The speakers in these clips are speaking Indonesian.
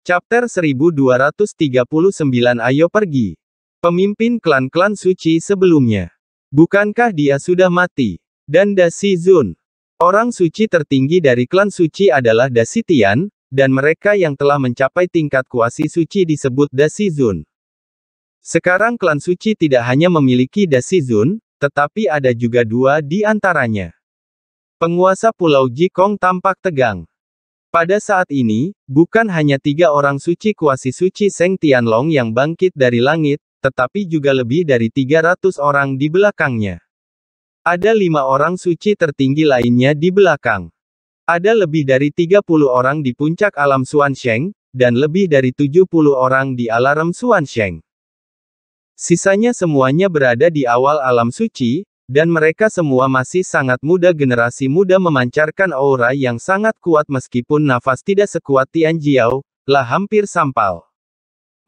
Chapter 1239 Ayo Pergi. Pemimpin klan-klan suci sebelumnya. Bukankah dia sudah mati? Dan Dasi Zun. Orang suci tertinggi dari klan suci adalah Dasi Tian, dan mereka yang telah mencapai tingkat kuasi suci disebut Dasi Zun. Sekarang klan suci tidak hanya memiliki Dasi Zun, tetapi ada juga dua di antaranya. Penguasa Pulau Jikong tampak tegang. Pada saat ini, bukan hanya tiga orang suci kuasi suci Seng Tianlong yang bangkit dari langit, tetapi juga lebih dari 300 orang di belakangnya. Ada lima orang suci tertinggi lainnya di belakang. Ada lebih dari 30 orang di puncak alam Suansheng, dan lebih dari 70 orang di alarm Suansheng. Sisanya semuanya berada di awal alam suci, dan mereka semua masih sangat muda generasi muda memancarkan aura yang sangat kuat meskipun nafas tidak sekuat Tian Jiao, lah hampir sampal.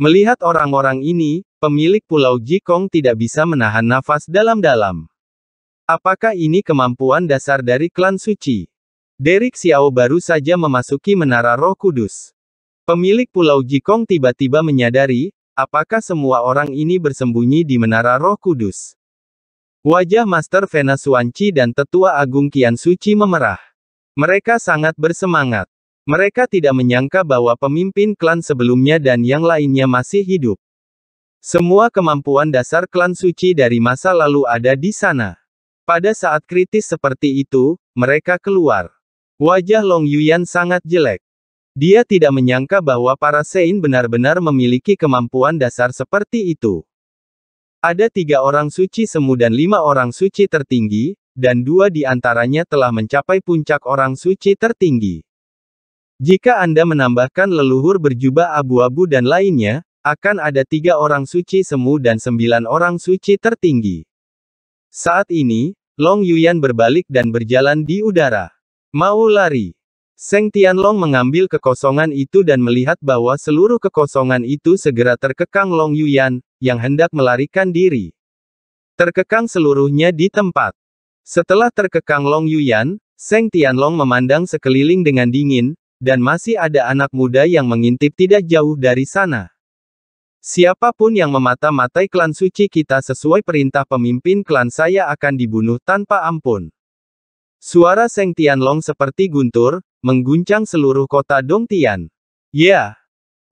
Melihat orang-orang ini, pemilik pulau Jikong tidak bisa menahan nafas dalam-dalam. Apakah ini kemampuan dasar dari klan suci? Derek Xiao baru saja memasuki menara roh kudus. Pemilik pulau Jikong tiba-tiba menyadari, apakah semua orang ini bersembunyi di menara roh kudus. Wajah Master Vena Suanci dan Tetua Agung Kian Suci memerah. Mereka sangat bersemangat. Mereka tidak menyangka bahwa pemimpin klan sebelumnya dan yang lainnya masih hidup. Semua kemampuan dasar klan suci dari masa lalu ada di sana. Pada saat kritis seperti itu, mereka keluar. Wajah Long Yuyan sangat jelek. Dia tidak menyangka bahwa para Sein benar-benar memiliki kemampuan dasar seperti itu. Ada tiga orang suci semu dan lima orang suci tertinggi, dan dua di antaranya telah mencapai puncak orang suci tertinggi. Jika Anda menambahkan leluhur berjubah abu-abu dan lainnya, akan ada tiga orang suci semu dan sembilan orang suci tertinggi. Saat ini, Long Yuyan berbalik dan berjalan di udara. Mau lari. Seng Tianlong mengambil kekosongan itu dan melihat bahwa seluruh kekosongan itu segera terkekang Long Yuyan, yang hendak melarikan diri. Terkekang seluruhnya di tempat. Setelah terkekang Long Yuyan, Seng Tianlong memandang sekeliling dengan dingin, dan masih ada anak muda yang mengintip tidak jauh dari sana. Siapapun yang memata-matai klan suci kita sesuai perintah pemimpin klan saya akan dibunuh tanpa ampun. Suara Seng Tianlong seperti guntur, mengguncang seluruh kota Dongtian. Ya, yeah.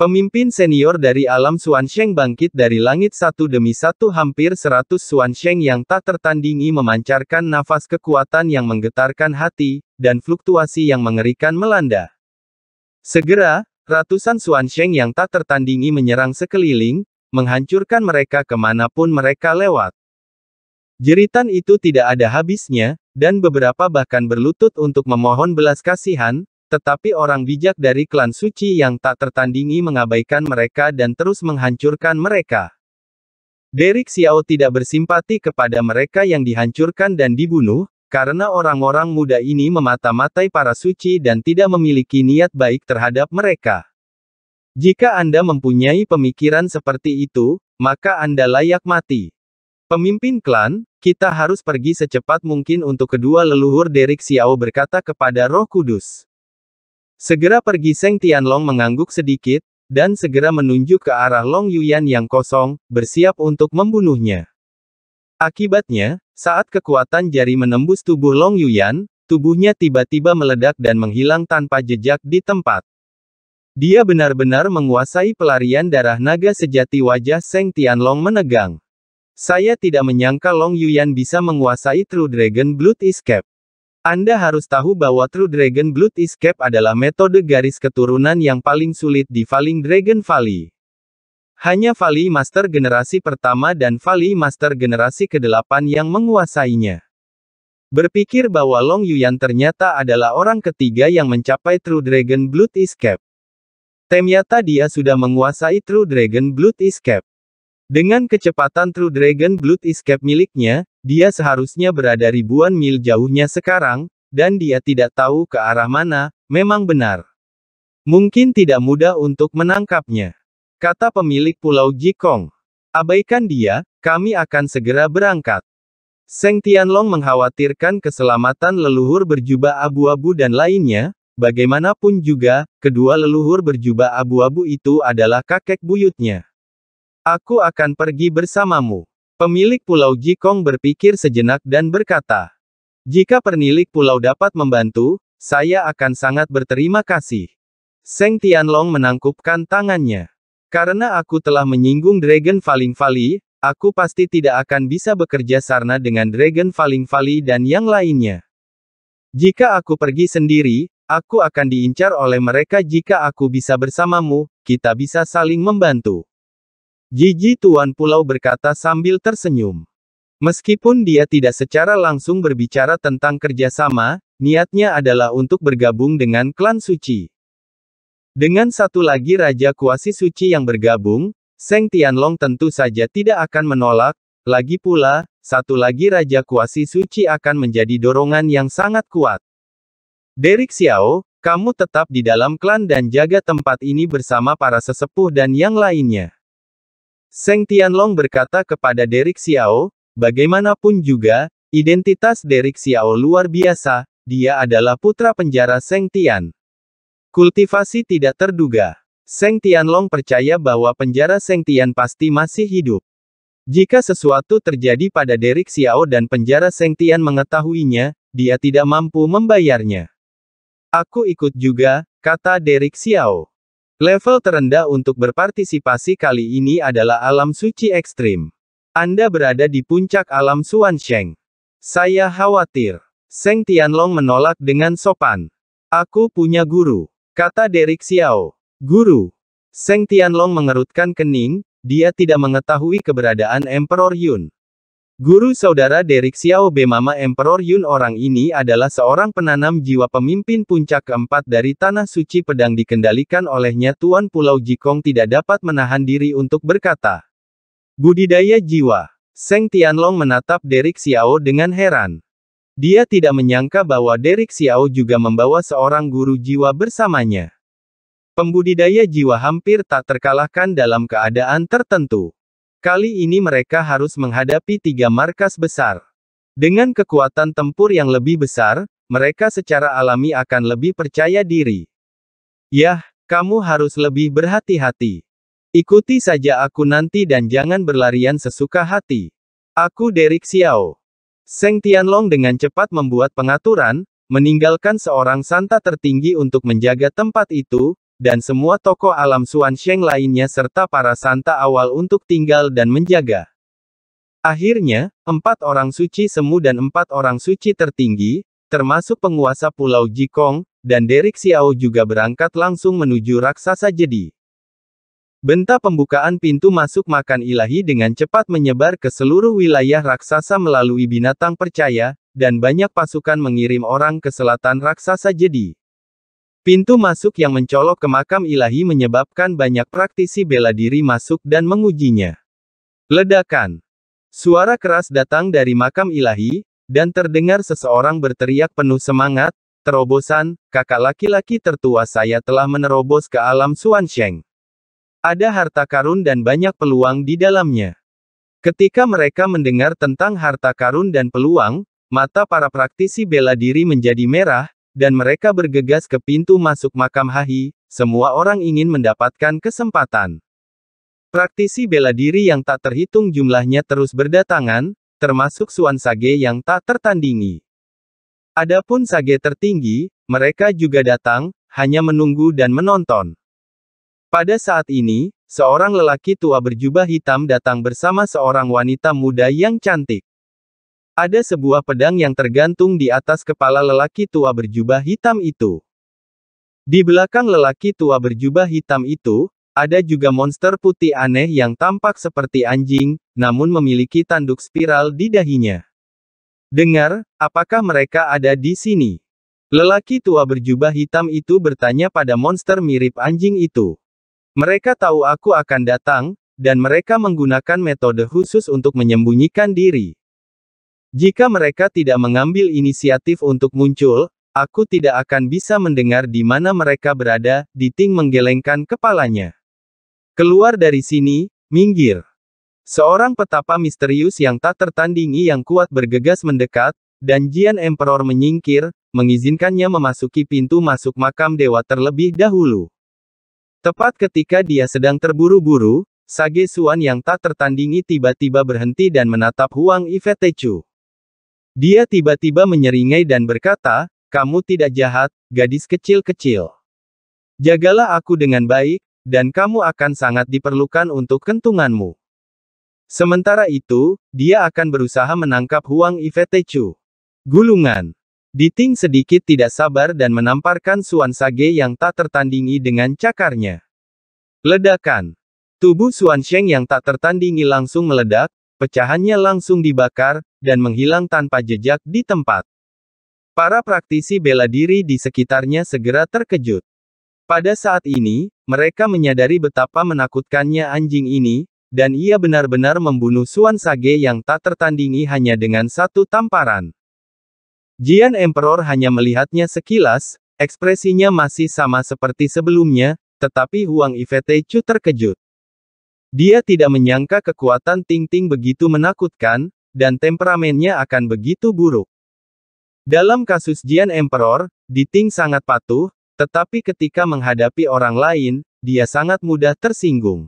Pemimpin senior dari alam Suansheng bangkit dari langit satu demi satu hampir seratus Suansheng yang tak tertandingi memancarkan nafas kekuatan yang menggetarkan hati, dan fluktuasi yang mengerikan melanda. Segera, ratusan Suansheng yang tak tertandingi menyerang sekeliling, menghancurkan mereka kemanapun mereka lewat. Jeritan itu tidak ada habisnya, dan beberapa bahkan berlutut untuk memohon belas kasihan, tetapi orang bijak dari klan suci yang tak tertandingi mengabaikan mereka dan terus menghancurkan mereka. Derek Xiao tidak bersimpati kepada mereka yang dihancurkan dan dibunuh, karena orang-orang muda ini memata-matai para suci dan tidak memiliki niat baik terhadap mereka. Jika Anda mempunyai pemikiran seperti itu, maka Anda layak mati. Pemimpin klan, kita harus pergi secepat mungkin untuk kedua leluhur Derek Xiao berkata kepada Roh Kudus. Segera pergi Seng Tianlong mengangguk sedikit, dan segera menunjuk ke arah Long Yuyan yang kosong, bersiap untuk membunuhnya. Akibatnya, saat kekuatan jari menembus tubuh Long Yuyan, tubuhnya tiba-tiba meledak dan menghilang tanpa jejak di tempat. Dia benar-benar menguasai pelarian darah naga sejati wajah Seng Tianlong menegang. Saya tidak menyangka Long Yuyan bisa menguasai True Dragon Blood Escape. Anda harus tahu bahwa True Dragon Blood Escape adalah metode garis keturunan yang paling sulit di Falling Dragon Valley. Hanya Valley Master generasi pertama dan Valley Master generasi ke-8 yang menguasainya. Berpikir bahwa Long Yuan ternyata adalah orang ketiga yang mencapai True Dragon Blood Escape. Ternyata dia sudah menguasai True Dragon Blood Escape. Dengan kecepatan True Dragon Blood Escape miliknya, dia seharusnya berada ribuan mil jauhnya sekarang, dan dia tidak tahu ke arah mana, memang benar. Mungkin tidak mudah untuk menangkapnya. Kata pemilik pulau Jikong. Abaikan dia, kami akan segera berangkat. Seng Tianlong mengkhawatirkan keselamatan leluhur berjubah abu-abu dan lainnya, bagaimanapun juga, kedua leluhur berjubah abu-abu itu adalah kakek buyutnya. Aku akan pergi bersamamu. Pemilik pulau Jikong berpikir sejenak dan berkata, "Jika pernilik pulau dapat membantu, saya akan sangat berterima kasih." Seng Tianlong menangkupkan tangannya. "Karena aku telah menyinggung Dragon Falling Valley, aku pasti tidak akan bisa bekerja sarna dengan Dragon Falling Valley dan yang lainnya. Jika aku pergi sendiri, aku akan diincar oleh mereka jika aku bisa bersamamu, kita bisa saling membantu." Jiji Tuan Pulau berkata sambil tersenyum. Meskipun dia tidak secara langsung berbicara tentang kerjasama, niatnya adalah untuk bergabung dengan klan suci. Dengan satu lagi Raja Kuasi Suci yang bergabung, Seng Tianlong tentu saja tidak akan menolak, lagi pula, satu lagi Raja Kuasi Suci akan menjadi dorongan yang sangat kuat. Derek Xiao, kamu tetap di dalam klan dan jaga tempat ini bersama para sesepuh dan yang lainnya. Seng Tianlong berkata kepada Derek Xiao, bagaimanapun juga, identitas Derek Xiao luar biasa, dia adalah putra penjara Seng Tian. Kultivasi tidak terduga. Seng Tianlong percaya bahwa penjara Seng Tian pasti masih hidup. Jika sesuatu terjadi pada Derek Xiao dan penjara Seng Tian mengetahuinya, dia tidak mampu membayarnya. Aku ikut juga, kata Derek Xiao. Level terendah untuk berpartisipasi kali ini adalah alam suci ekstrim. Anda berada di puncak alam Suansheng. Saya khawatir. Seng Tianlong menolak dengan sopan. Aku punya guru, kata Derek Xiao. Guru. Seng Tianlong mengerutkan kening, dia tidak mengetahui keberadaan Emperor Yun. Guru saudara Derek Xiao B. Mama Emperor Yun orang ini adalah seorang penanam jiwa pemimpin puncak keempat dari Tanah Suci Pedang dikendalikan olehnya Tuan Pulau Jikong tidak dapat menahan diri untuk berkata. Budidaya jiwa. Seng Tianlong menatap Derek Xiao dengan heran. Dia tidak menyangka bahwa Derek Xiao juga membawa seorang guru jiwa bersamanya. Pembudidaya jiwa hampir tak terkalahkan dalam keadaan tertentu. Kali ini mereka harus menghadapi tiga markas besar. Dengan kekuatan tempur yang lebih besar, mereka secara alami akan lebih percaya diri. Yah, kamu harus lebih berhati-hati. Ikuti saja aku nanti dan jangan berlarian sesuka hati. Aku Derek Xiao. Seng Tianlong dengan cepat membuat pengaturan, meninggalkan seorang santa tertinggi untuk menjaga tempat itu, dan semua tokoh alam Suan Sheng lainnya serta para santa awal untuk tinggal dan menjaga. Akhirnya, empat orang suci semu dan empat orang suci tertinggi, termasuk penguasa Pulau Jikong, dan Derek Xiao juga berangkat langsung menuju raksasa Jedi. Benta pembukaan pintu masuk makan ilahi dengan cepat menyebar ke seluruh wilayah raksasa melalui binatang percaya, dan banyak pasukan mengirim orang ke selatan raksasa Jedi. Pintu masuk yang mencolok ke makam ilahi menyebabkan banyak praktisi bela diri masuk dan mengujinya. Ledakan. Suara keras datang dari makam ilahi, dan terdengar seseorang berteriak penuh semangat, terobosan, kakak laki-laki tertua saya telah menerobos ke alam Suansheng. Ada harta karun dan banyak peluang di dalamnya. Ketika mereka mendengar tentang harta karun dan peluang, mata para praktisi bela diri menjadi merah, dan mereka bergegas ke pintu masuk makam Hahi, semua orang ingin mendapatkan kesempatan. Praktisi bela diri yang tak terhitung jumlahnya terus berdatangan, termasuk Suan Sage yang tak tertandingi. Adapun Sage tertinggi, mereka juga datang, hanya menunggu dan menonton. Pada saat ini, seorang lelaki tua berjubah hitam datang bersama seorang wanita muda yang cantik. Ada sebuah pedang yang tergantung di atas kepala lelaki tua berjubah hitam itu. Di belakang lelaki tua berjubah hitam itu, ada juga monster putih aneh yang tampak seperti anjing, namun memiliki tanduk spiral di dahinya. Dengar, apakah mereka ada di sini? Lelaki tua berjubah hitam itu bertanya pada monster mirip anjing itu. Mereka tahu aku akan datang, dan mereka menggunakan metode khusus untuk menyembunyikan diri. Jika mereka tidak mengambil inisiatif untuk muncul, aku tidak akan bisa mendengar di mana mereka berada, Diting menggelengkan kepalanya. Keluar dari sini, minggir. Seorang petapa misterius yang tak tertandingi yang kuat bergegas mendekat, dan Jian Emperor menyingkir, mengizinkannya memasuki pintu masuk makam dewa terlebih dahulu. Tepat ketika dia sedang terburu-buru, Sage Suan yang tak tertandingi tiba-tiba berhenti dan menatap Huang Ifetechu. Dia tiba-tiba menyeringai dan berkata, kamu tidak jahat, gadis kecil-kecil. Jagalah aku dengan baik, dan kamu akan sangat diperlukan untuk kentunganmu. Sementara itu, dia akan berusaha menangkap Huang Ifetechu. Gulungan. Diting sedikit tidak sabar dan menamparkan Suan Sage yang tak tertandingi dengan cakarnya. Ledakan. Tubuh Suan Sheng yang tak tertandingi langsung meledak, pecahannya langsung dibakar, dan menghilang tanpa jejak di tempat. Para praktisi bela diri di sekitarnya segera terkejut. Pada saat ini, mereka menyadari betapa menakutkannya anjing ini, dan ia benar-benar membunuh Suan Sage yang tak tertandingi hanya dengan satu tamparan. Jian Emperor hanya melihatnya sekilas, ekspresinya masih sama seperti sebelumnya, tetapi Huang Ifete Chu terkejut. Dia tidak menyangka kekuatan Ting Ting begitu menakutkan, dan temperamennya akan begitu buruk. Dalam kasus Jian Emperor, Diting sangat patuh, tetapi ketika menghadapi orang lain, dia sangat mudah tersinggung.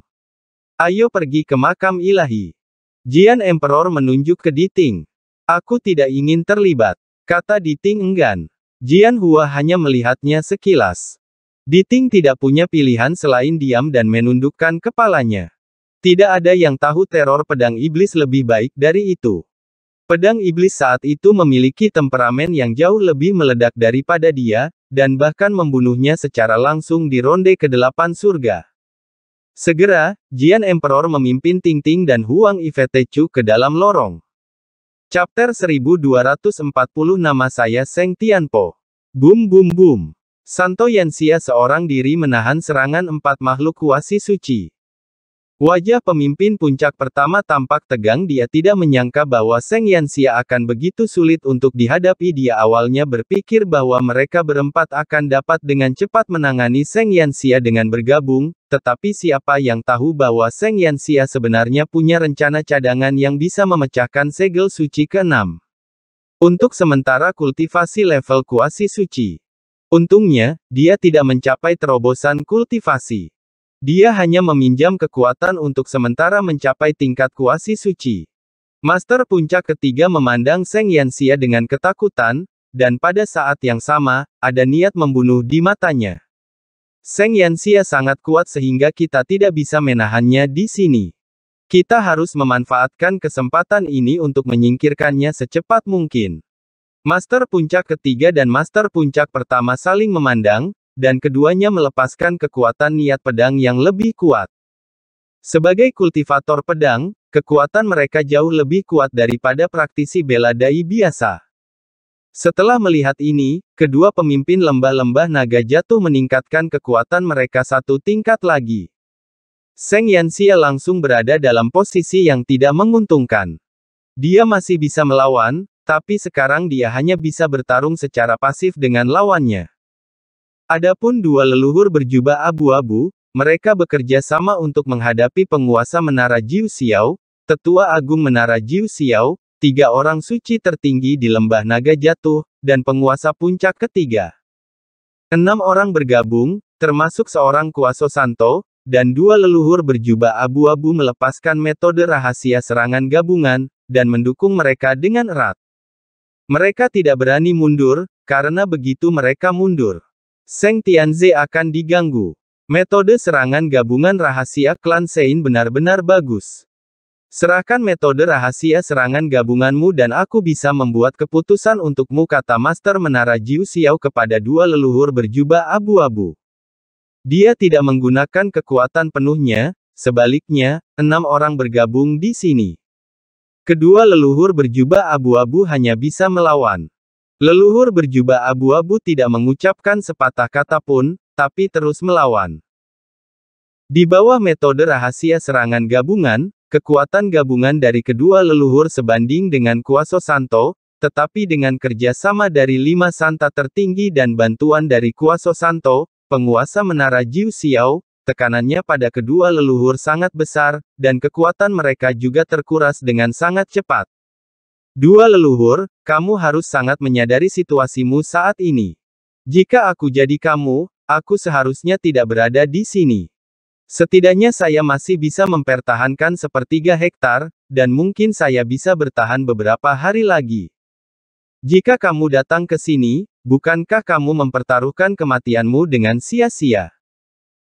Ayo pergi ke makam ilahi. Jian Emperor menunjuk ke Diting. Aku tidak ingin terlibat, kata Diting enggan. Jian Hua hanya melihatnya sekilas. Diting tidak punya pilihan selain diam dan menundukkan kepalanya. Tidak ada yang tahu teror pedang iblis lebih baik dari itu. Pedang iblis saat itu memiliki temperamen yang jauh lebih meledak daripada dia, dan bahkan membunuhnya secara langsung di ronde ke-8 surga. Segera, Jian Emperor memimpin Ting Ting dan Huang Ifetechu ke dalam lorong. Chapter 1240 Nama saya Seng Tianpo. Bum bum bum. Santo Yansia seorang diri menahan serangan empat makhluk kuasi suci. Wajah pemimpin puncak pertama tampak tegang dia tidak menyangka bahwa Seng Yansia akan begitu sulit untuk dihadapi dia awalnya berpikir bahwa mereka berempat akan dapat dengan cepat menangani Seng Yansia dengan bergabung, tetapi siapa yang tahu bahwa Seng Yansia sebenarnya punya rencana cadangan yang bisa memecahkan segel suci ke-6. Untuk sementara kultivasi level kuasi suci. Untungnya, dia tidak mencapai terobosan kultivasi. Dia hanya meminjam kekuatan untuk sementara mencapai tingkat kuasi suci. Master puncak ketiga memandang Seng Yansia dengan ketakutan, dan pada saat yang sama, ada niat membunuh di matanya. Seng Yansia sangat kuat sehingga kita tidak bisa menahannya di sini. Kita harus memanfaatkan kesempatan ini untuk menyingkirkannya secepat mungkin. Master puncak ketiga dan master puncak pertama saling memandang, dan keduanya melepaskan kekuatan niat pedang yang lebih kuat. Sebagai kultivator pedang, kekuatan mereka jauh lebih kuat daripada praktisi bela dai biasa. Setelah melihat ini, kedua pemimpin lembah-lembah naga jatuh meningkatkan kekuatan mereka satu tingkat lagi. Seng Yanxia langsung berada dalam posisi yang tidak menguntungkan. Dia masih bisa melawan, tapi sekarang dia hanya bisa bertarung secara pasif dengan lawannya. Adapun dua leluhur berjubah abu-abu, mereka bekerja sama untuk menghadapi penguasa Menara Jiu Xiao, Tetua Agung Menara Jiu Xiao, tiga orang suci tertinggi di Lembah Naga Jatuh, dan penguasa puncak ketiga. Enam orang bergabung, termasuk seorang kuasa Santo, dan dua leluhur berjubah abu-abu melepaskan metode rahasia serangan gabungan, dan mendukung mereka dengan erat. Mereka tidak berani mundur, karena begitu mereka mundur. Seng Tianze akan diganggu. Metode serangan gabungan rahasia klan Sein benar-benar bagus. Serahkan metode rahasia serangan gabunganmu dan aku bisa membuat keputusan untukmu kata Master Menara Jiu Xiao kepada dua leluhur berjubah abu-abu. Dia tidak menggunakan kekuatan penuhnya, sebaliknya, enam orang bergabung di sini. Kedua leluhur berjubah abu-abu hanya bisa melawan. Leluhur berjubah abu-abu tidak mengucapkan sepatah kata pun, tapi terus melawan. Di bawah metode rahasia serangan gabungan, kekuatan gabungan dari kedua leluhur sebanding dengan Kuasa Santo, tetapi dengan kerjasama dari lima santa tertinggi dan bantuan dari Kuasa Santo, penguasa menara Jiu Xiao, tekanannya pada kedua leluhur sangat besar, dan kekuatan mereka juga terkuras dengan sangat cepat. Dua leluhur, kamu harus sangat menyadari situasimu saat ini. Jika aku jadi kamu, aku seharusnya tidak berada di sini. Setidaknya saya masih bisa mempertahankan sepertiga hektar, dan mungkin saya bisa bertahan beberapa hari lagi. Jika kamu datang ke sini, bukankah kamu mempertaruhkan kematianmu dengan sia-sia?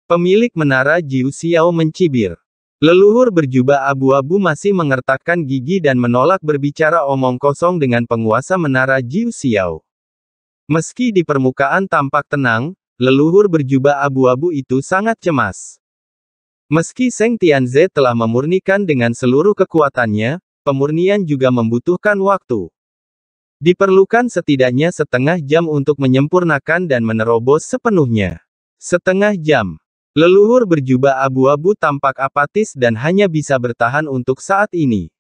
Pemilik menara Jiu Xiao mencibir. Leluhur berjubah abu-abu masih mengertakkan gigi dan menolak berbicara omong kosong dengan penguasa menara Jiu Xiao. Meski di permukaan tampak tenang, leluhur berjubah abu-abu itu sangat cemas. Meski Seng Tianze telah memurnikan dengan seluruh kekuatannya, pemurnian juga membutuhkan waktu. Diperlukan setidaknya setengah jam untuk menyempurnakan dan menerobos sepenuhnya. Setengah jam, Leluhur berjubah abu-abu tampak apatis dan hanya bisa bertahan untuk saat ini.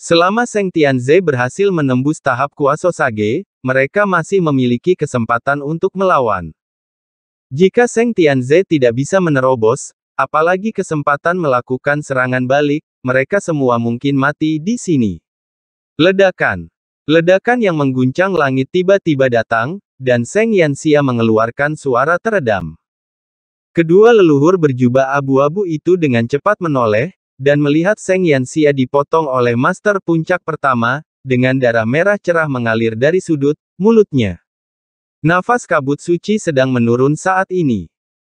Selama Seng Tianze berhasil menembus tahap kuasa Sage, mereka masih memiliki kesempatan untuk melawan. Jika Seng Tianze tidak bisa menerobos, apalagi kesempatan melakukan serangan balik, mereka semua mungkin mati di sini. Ledakan. Ledakan yang mengguncang langit tiba-tiba datang, dan Seng Yanxia mengeluarkan suara teredam. Kedua leluhur berjubah abu-abu itu dengan cepat menoleh, dan melihat Seng Yansia dipotong oleh Master Puncak pertama, dengan darah merah cerah mengalir dari sudut mulutnya. Nafas kabut suci sedang menurun saat ini.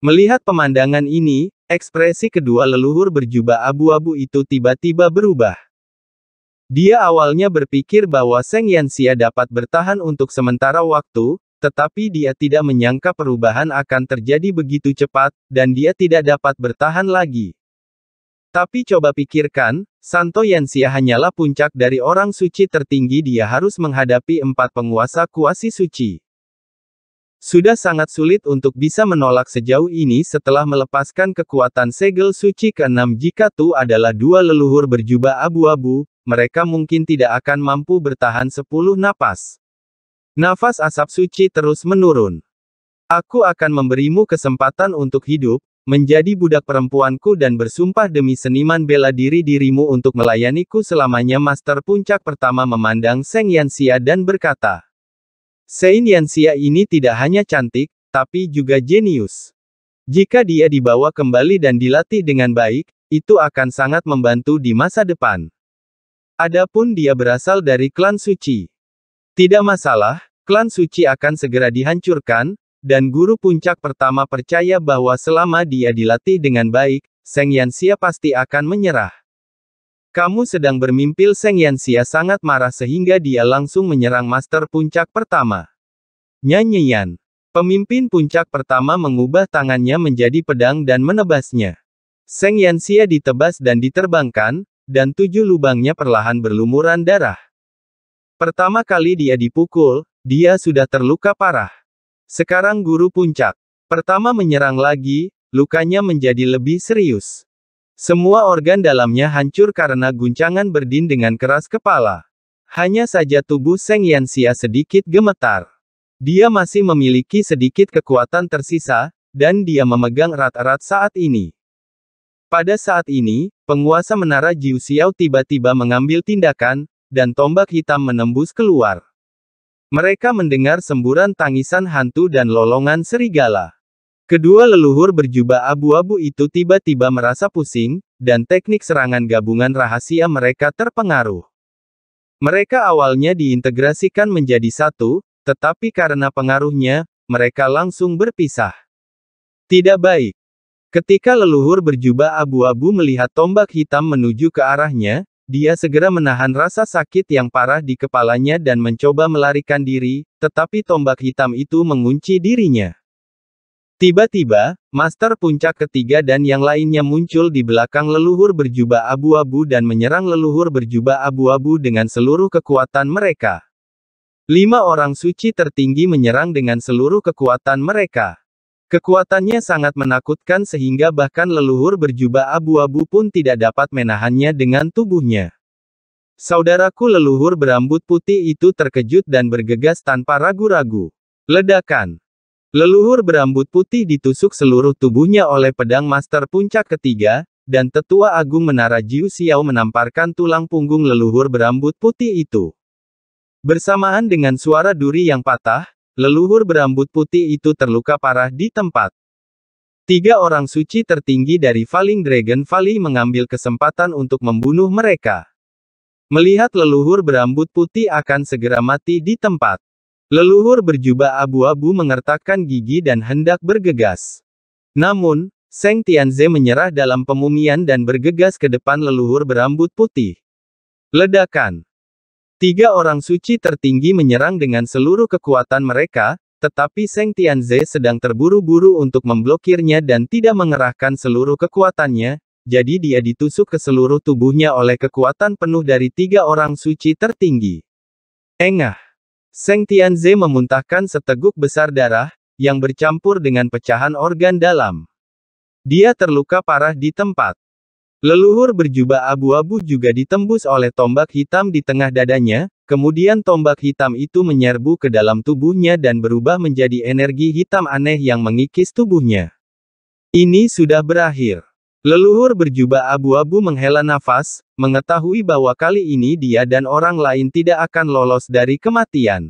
Melihat pemandangan ini, ekspresi kedua leluhur berjubah abu-abu itu tiba-tiba berubah. Dia awalnya berpikir bahwa Seng Yansia dapat bertahan untuk sementara waktu, tetapi dia tidak menyangka perubahan akan terjadi begitu cepat, dan dia tidak dapat bertahan lagi. Tapi coba pikirkan, Santo Yansia hanyalah puncak dari orang suci tertinggi dia harus menghadapi empat penguasa kuasi suci. Sudah sangat sulit untuk bisa menolak sejauh ini setelah melepaskan kekuatan segel suci keenam jika Tu adalah dua leluhur berjubah abu-abu, mereka mungkin tidak akan mampu bertahan sepuluh napas. Nafas asap suci terus menurun. Aku akan memberimu kesempatan untuk hidup, menjadi budak perempuanku dan bersumpah demi seniman bela diri dirimu untuk melayaniku selamanya Master Puncak pertama memandang Seng Yansia dan berkata. Sein Yansia ini tidak hanya cantik, tapi juga jenius. Jika dia dibawa kembali dan dilatih dengan baik, itu akan sangat membantu di masa depan. Adapun dia berasal dari klan suci. Tidak masalah, klan suci akan segera dihancurkan, dan guru puncak pertama percaya bahwa selama dia dilatih dengan baik, Seng Yansia pasti akan menyerah. Kamu sedang bermimpi Seng Yansia sangat marah sehingga dia langsung menyerang master puncak pertama. Nyanyian. Pemimpin puncak pertama mengubah tangannya menjadi pedang dan menebasnya. Seng Yansia ditebas dan diterbangkan, dan tujuh lubangnya perlahan berlumuran darah. Pertama kali dia dipukul, dia sudah terluka parah. Sekarang guru puncak. Pertama menyerang lagi, lukanya menjadi lebih serius. Semua organ dalamnya hancur karena guncangan berdin dengan keras kepala. Hanya saja tubuh Seng Yansia sedikit gemetar. Dia masih memiliki sedikit kekuatan tersisa, dan dia memegang erat-erat saat ini. Pada saat ini, penguasa menara Jiu Xiao tiba-tiba mengambil tindakan, dan tombak hitam menembus keluar. Mereka mendengar semburan tangisan hantu dan lolongan serigala. Kedua leluhur berjubah abu-abu itu tiba-tiba merasa pusing, dan teknik serangan gabungan rahasia mereka terpengaruh. Mereka awalnya diintegrasikan menjadi satu, tetapi karena pengaruhnya, mereka langsung berpisah. Tidak baik. Ketika leluhur berjubah abu-abu melihat tombak hitam menuju ke arahnya, dia segera menahan rasa sakit yang parah di kepalanya dan mencoba melarikan diri, tetapi tombak hitam itu mengunci dirinya. Tiba-tiba, Master Puncak ketiga dan yang lainnya muncul di belakang leluhur berjubah abu-abu dan menyerang leluhur berjubah abu-abu dengan seluruh kekuatan mereka. Lima orang suci tertinggi menyerang dengan seluruh kekuatan mereka. Kekuatannya sangat menakutkan sehingga bahkan leluhur berjubah abu-abu pun tidak dapat menahannya dengan tubuhnya. Saudaraku leluhur berambut putih itu terkejut dan bergegas tanpa ragu-ragu. Ledakan. Leluhur berambut putih ditusuk seluruh tubuhnya oleh pedang master puncak ketiga, dan tetua agung menara Jiu Xiao menamparkan tulang punggung leluhur berambut putih itu. Bersamaan dengan suara duri yang patah, Leluhur berambut putih itu terluka parah di tempat. Tiga orang suci tertinggi dari Falling Dragon Valley mengambil kesempatan untuk membunuh mereka. Melihat leluhur berambut putih akan segera mati di tempat. Leluhur berjubah abu-abu mengertakkan gigi dan hendak bergegas. Namun, Seng Tianze menyerah dalam pemumian dan bergegas ke depan leluhur berambut putih. Ledakan Tiga orang suci tertinggi menyerang dengan seluruh kekuatan mereka, tetapi Seng Tianze sedang terburu-buru untuk memblokirnya dan tidak mengerahkan seluruh kekuatannya, jadi dia ditusuk ke seluruh tubuhnya oleh kekuatan penuh dari tiga orang suci tertinggi. Engah. Seng Tianze memuntahkan seteguk besar darah, yang bercampur dengan pecahan organ dalam. Dia terluka parah di tempat. Leluhur berjubah abu-abu juga ditembus oleh tombak hitam di tengah dadanya, kemudian tombak hitam itu menyerbu ke dalam tubuhnya dan berubah menjadi energi hitam aneh yang mengikis tubuhnya. Ini sudah berakhir. Leluhur berjubah abu-abu menghela nafas, mengetahui bahwa kali ini dia dan orang lain tidak akan lolos dari kematian.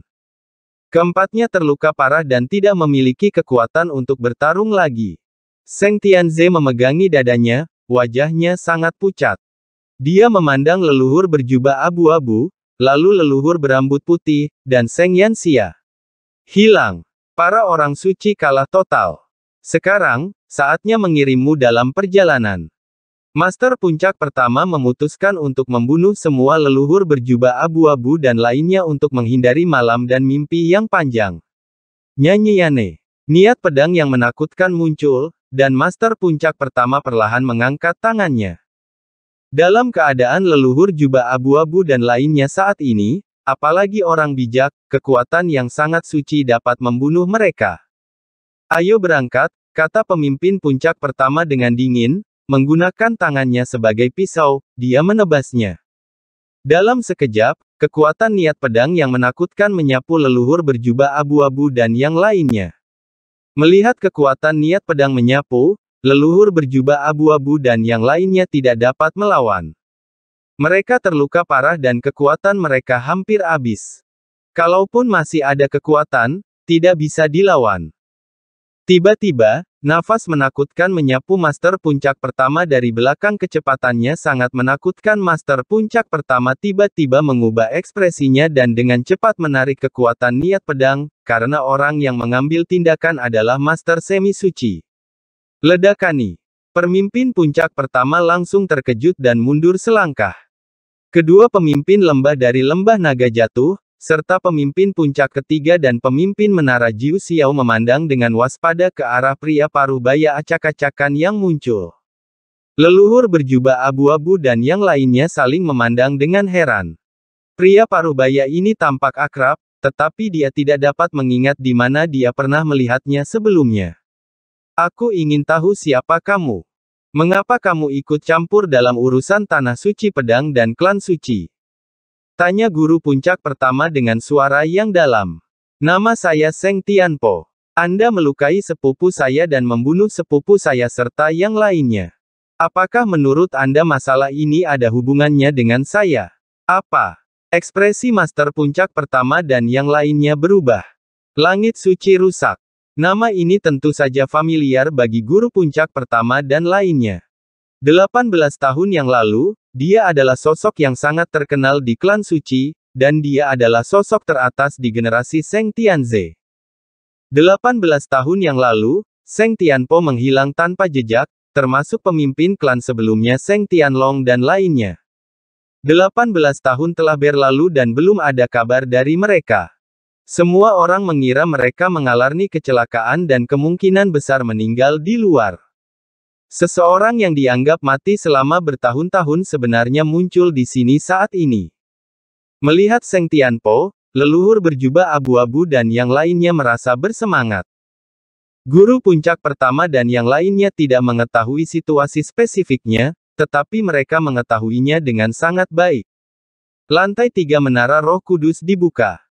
Keempatnya terluka parah dan tidak memiliki kekuatan untuk bertarung lagi. Seng Tianze memegangi dadanya, Wajahnya sangat pucat. Dia memandang leluhur berjubah abu-abu, lalu leluhur berambut putih, dan Seng Yanxia. Hilang. Para orang suci kalah total. Sekarang, saatnya mengirimmu dalam perjalanan. Master Puncak pertama memutuskan untuk membunuh semua leluhur berjubah abu-abu dan lainnya untuk menghindari malam dan mimpi yang panjang. Nyanyiane. Niat pedang yang menakutkan muncul, dan Master Puncak pertama perlahan mengangkat tangannya. Dalam keadaan leluhur jubah abu-abu dan lainnya saat ini, apalagi orang bijak, kekuatan yang sangat suci dapat membunuh mereka. Ayo berangkat, kata pemimpin puncak pertama dengan dingin, menggunakan tangannya sebagai pisau, dia menebasnya. Dalam sekejap, kekuatan niat pedang yang menakutkan menyapu leluhur berjubah abu-abu dan yang lainnya. Melihat kekuatan niat pedang menyapu, leluhur berjubah abu-abu dan yang lainnya tidak dapat melawan. Mereka terluka parah dan kekuatan mereka hampir habis. Kalaupun masih ada kekuatan, tidak bisa dilawan. Tiba-tiba, nafas menakutkan menyapu master puncak pertama dari belakang kecepatannya sangat menakutkan master puncak pertama tiba-tiba mengubah ekspresinya dan dengan cepat menarik kekuatan niat pedang, karena orang yang mengambil tindakan adalah master semi suci. Ledakani. Permimpin puncak pertama langsung terkejut dan mundur selangkah. Kedua pemimpin lembah dari lembah naga jatuh, serta pemimpin puncak ketiga dan pemimpin menara Jiu Xiao memandang dengan waspada ke arah pria parubaya acak-acakan yang muncul. Leluhur berjubah abu-abu dan yang lainnya saling memandang dengan heran. Pria parubaya ini tampak akrab, tetapi dia tidak dapat mengingat di mana dia pernah melihatnya sebelumnya. Aku ingin tahu siapa kamu. Mengapa kamu ikut campur dalam urusan Tanah Suci Pedang dan Klan Suci? Tanya guru puncak pertama dengan suara yang dalam. Nama saya Seng Tianpo. Anda melukai sepupu saya dan membunuh sepupu saya serta yang lainnya. Apakah menurut Anda masalah ini ada hubungannya dengan saya? Apa? Ekspresi master puncak pertama dan yang lainnya berubah. Langit suci rusak. Nama ini tentu saja familiar bagi guru puncak pertama dan lainnya. 18 tahun yang lalu, dia adalah sosok yang sangat terkenal di klan suci, dan dia adalah sosok teratas di generasi Seng Tianze. 18 tahun yang lalu, Seng Tianpo menghilang tanpa jejak, termasuk pemimpin klan sebelumnya Seng Tianlong dan lainnya. 18 tahun telah berlalu dan belum ada kabar dari mereka. Semua orang mengira mereka mengalami kecelakaan dan kemungkinan besar meninggal di luar. Seseorang yang dianggap mati selama bertahun-tahun sebenarnya muncul di sini saat ini. Melihat Seng Tianpo, leluhur berjubah abu-abu dan yang lainnya merasa bersemangat. Guru puncak pertama dan yang lainnya tidak mengetahui situasi spesifiknya, tetapi mereka mengetahuinya dengan sangat baik. Lantai tiga menara roh kudus dibuka.